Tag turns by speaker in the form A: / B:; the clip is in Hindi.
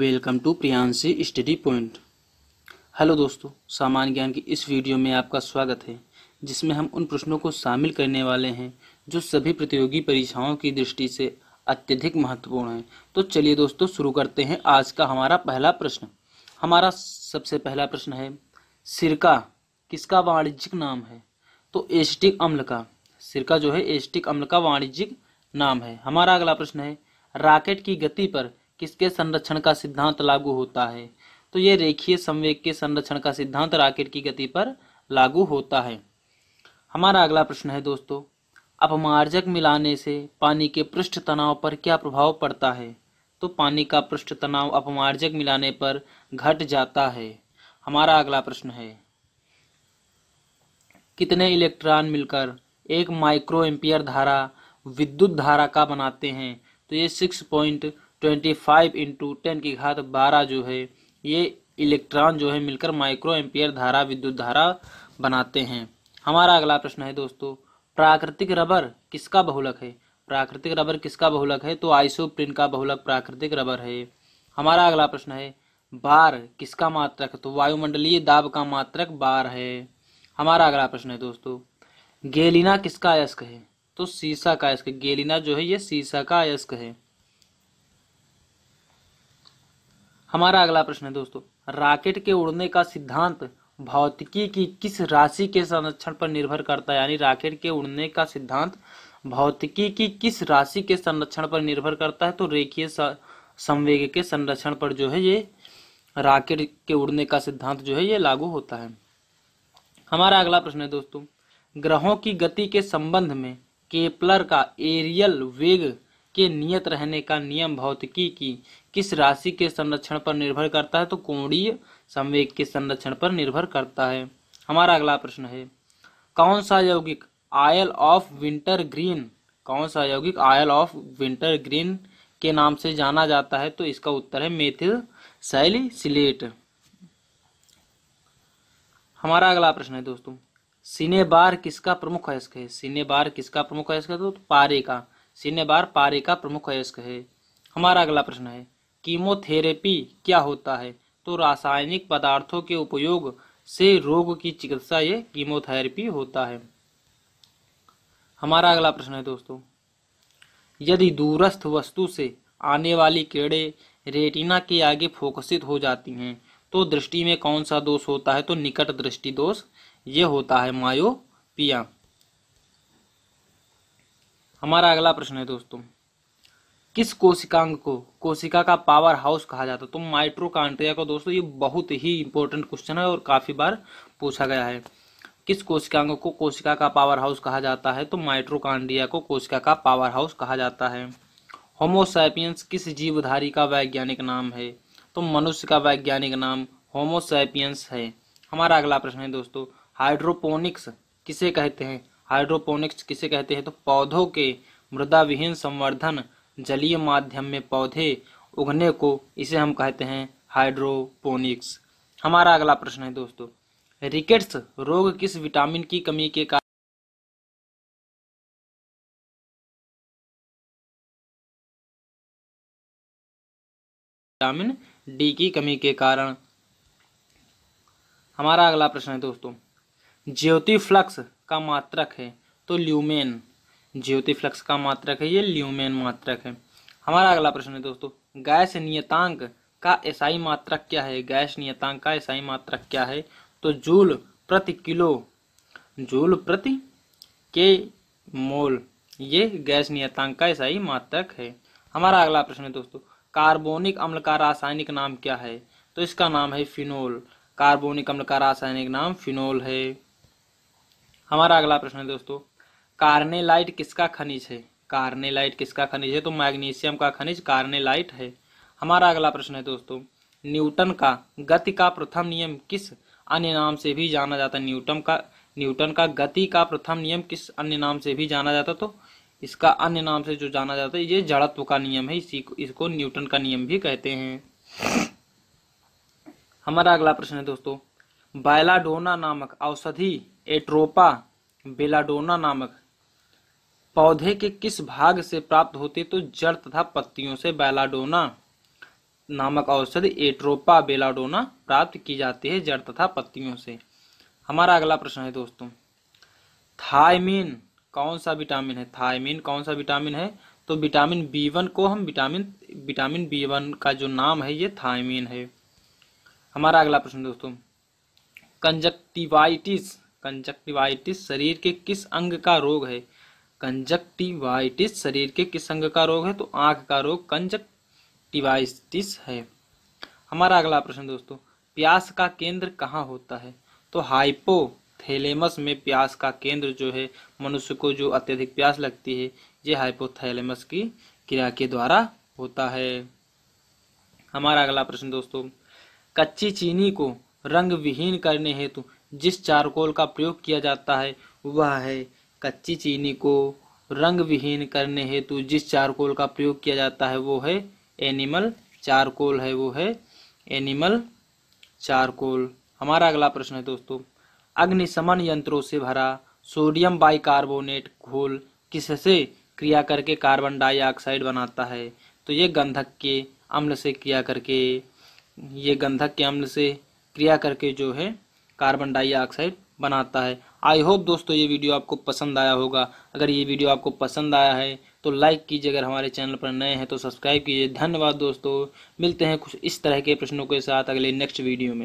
A: welcome to Priyanshi study point hello दोस्तों सामान्य ज्ञान की इस वीडियो में आपका स्वागत है जिसमें हम उन प्रश्नों को शामिल करने वाले हैं जो सभी प्रतियोगी परीक्षाओं की दृष्टि से अत्यधिक महत्वपूर्ण हैं तो चलिए दोस्तों शुरू करते हैं आज का हमारा पहला प्रश्न हमारा सबसे पहला प्रश्न है सिरका किसका वाणिज्यिक नाम है तो एस्टिक अम्ल का सिरका जो है एस्टिक अम्ल का वाणिज्यिक नाम है हमारा अगला प्रश्न है राकेट की गति पर किसके संरक्षण का सिद्धांत लागू होता है तो ये रेखीय संवेग के संरक्षण का सिद्धांत राकेट की गति पर लागू होता है हमारा अगला प्रश्न है दोस्तों अपमार्जक मिलाने से पानी के पृष्ठ तनाव पर क्या प्रभाव पड़ता है तो पानी का पृष्ठ तनाव अपमार्जक मिलाने पर घट जाता है हमारा अगला प्रश्न है कितने इलेक्ट्रॉन मिलकर एक माइक्रो एम्पियर धारा विद्युत धारा का बनाते हैं तो ये six point twenty five into ten की घात बारह जो है ये इलेक्ट्रॉन जो है मिलकर माइक्रो एम्पियर धारा विद्युत धारा बनाते हैं हमारा अगला प्रश्न है दोस्तों प्राकृतिक रबर किसका बहुलक है प्राकृतिक रबर किसका बहुलक है तो आइसोप्रिन का बहुलक प्राकृतिक रबर है हमारा अगला प्रश्न है बार किसका मात्रक तो वायुमंडलीय दाब का मात्रक बार है हमारा अगला प्रश्न है दोस्तों गेलिना किसका अयस्क है तो सीसा का अयस्क गेलिना जो है ये सीसा का अयस्क है हमारा अगला प्रश्न है दोस्तों राकेट के उड़ने का सिद्धांत भौतिकी की किस राशि के संरक्षण पर निर्भर करता है यानी राकेट के उड़ने का सिद्धांत भौतिकी की किस राशि के संरक्षण पर निर्भर करता है तो रेखीय संवेग के संरक्षण पर जो है ये राकेट के उड़ने का सिद्धांत जो है ये लागू होता है हमारा अगला प्रश्न है दोस्तों ग्रहों की गति के संबंध में केपलर का एरियल वेग के नियत रहने का नियम भौतिकी की किस राशि के संरक्षण पर निर्भर करता है तो कोणीय संवेग के संरक्षण पर निर्भर करता है हमारा अगला प्रश्न है कौन सा यौगिक आयल ऑफ विंटर ग्रीन कौन सा यौगिक आयल ऑफ विंटर ग्रीन के नाम से जाना जाता है तो इसका उत्तर है मेथिल सैलिसिलेट हमारा अगला प्रश्न है दोस्तों सिनेबार किसका प्रमुख अयस्क है सिनेबार किसका प्रमुख अयस्क है तो पारे का सिने बार पारे का प्रमुख अयस्क है हमारा अगला प्रश्न है कीमोथेरेपी क्या होता है तो रासायनिक पदार्थों के उपयोग से रोग की चिकित्सा ये कीमोथेरेपी होता है हमारा अगला प्रश्न है दोस्तों यदि दूरस्थ वस्तु से आने वाली कीड़े रेटिना के आगे फोकसित हो जाती हैं तो दृष्टि में कौन सा दोष होता है तो निकट दृष्टि दोष ये होता है मायोपिया हमारा अगला प्रश्न है दोस्तों किस कोशिकांग को कोशिका का पावर हाउस कहा जाता है तो माइट्रोकांट्रिया को दोस्तों ये बहुत ही इंपॉर्टेंट क्वेश्चन है और काफ़ी बार पूछा गया है किस कोशिकांग को कोशिका का पावर हाउस कहा जाता है तो माइट्रोकांड्रिया को कोशिका का पावर हाउस कहा जाता है होमोसैपियंस किस जीवधारी का वैज्ञानिक नाम है तो मनुष्य का वैज्ञानिक नाम होमोसैपियंस है हमारा अगला प्रश्न है दोस्तों हाइड्रोपोनिक्स किसे कहते हैं हाइड्रोपोनिक्स किसे कहते हैं तो पौधों के मृदा विहीन संवर्धन जलीय माध्यम में पौधे उगने को इसे हम कहते हैं हाइड्रोपोनिक्स हमारा अगला प्रश्न है दोस्तों रिकेट्स रोग किस विटामिन की कमी के कारण विटामिन डी की कमी के कारण हमारा अगला प्रश्न है दोस्तों ज्योति फ्लक्स का मात्रक है तो ल्यूमेन ज्योति फ्लक्स का मात्रक है ये ल्यूमेन मात्रक है हमारा अगला प्रश्न है दोस्तों गैस नियतांक का एसआई मात्रक क्या है गैस नियतांक का एसआई मात्रक क्या है तो जूल प्रति किलो जूल प्रति के मोल ये गैस नियतांक का एसआई मात्रक है हमारा अगला प्रश्न है दोस्तों कार्बोनिक अम्ल का रासायनिक नाम क्या है तो इसका नाम है फिनोल कार्बोनिक अम्ल का रासायनिक नाम फिनोल है हमारा अगला प्रश्न है दोस्तों कार्नेलाइट किसका खनिज है कार्नेलाइट किसका खनिज है तो मैग्नीशियम का खनिज कार्नेलाइट है हमारा अगला प्रश्न है दोस्तों न्यूटन का गति का प्रथम नियम किस अन्य नाम से भी जाना जाता है न्यूटन का न्यूटन का गति का प्रथम नियम किस अन्य नाम से भी जाना जाता तो इसका अन्य नाम से जो जाना जाता है ये जड़त्व का नियम है इसी को इसको न्यूटन का नियम भी कहते हैं हमारा अगला प्रश्न है दोस्तों बायलाडोना नामक औषधि एट्रोपा बेलाडोना नामक पौधे के किस भाग से प्राप्त होते तो जड़ तथा पत्तियों से बेलाडोना नामक औषधि एट्रोपा बेलाडोना प्राप्त की जाती है जड़ तथा पत्तियों से हमारा अगला प्रश्न है दोस्तों थायमिन कौन सा विटामिन है थायमिन कौन सा विटामिन है तो विटामिन बी वन को हम विटामिन विटामिन बी वन का जो नाम है ये थायमिन है हमारा अगला प्रश्न दोस्तों कंजक्टिवाइटिस कंजक्टिवाइटिस शरीर के किस अंग का रोग है कंजक्टिवाइटिस शरीर के किस अंग का रोग है तो आंख का रोग कंजक्टिवाइटिस है हमारा अगला प्रश्न दोस्तों प्यास का केंद्र कहाँ होता है तो हाइपो थैलेमस में प्यास का केंद्र जो है मनुष्य को जो अत्यधिक प्यास लगती है ये हाइपोथैलेमस की क्रिया के द्वारा होता है हमारा अगला प्रश्न दोस्तों कच्ची चीनी को रंग विहीन करने हेतु जिस चारकोल का प्रयोग किया जाता है वह है कच्ची चीनी को रंग विहीन करने हेतु जिस चारकोल का प्रयोग किया जाता है वो है एनिमल चारकोल है वो है एनिमल चारकोल हमारा अगला प्रश्न है दोस्तों अग्निशमन यंत्रों से भरा सोडियम बाइकार्बोनेट घोल किससे क्रिया करके कार्बन डाइऑक्साइड बनाता है तो ये गंधक के अम्ल से क्रिया करके ये गंधक के अम्ल से क्रिया करके जो है कार्बन डाइऑक्साइड बनाता है आई होप दोस्तों ये वीडियो आपको पसंद आया होगा अगर ये वीडियो आपको पसंद आया है तो लाइक कीजिए अगर हमारे चैनल पर नए हैं तो सब्सक्राइब कीजिए धन्यवाद दोस्तों मिलते हैं कुछ इस तरह के प्रश्नों के साथ अगले नेक्स्ट वीडियो में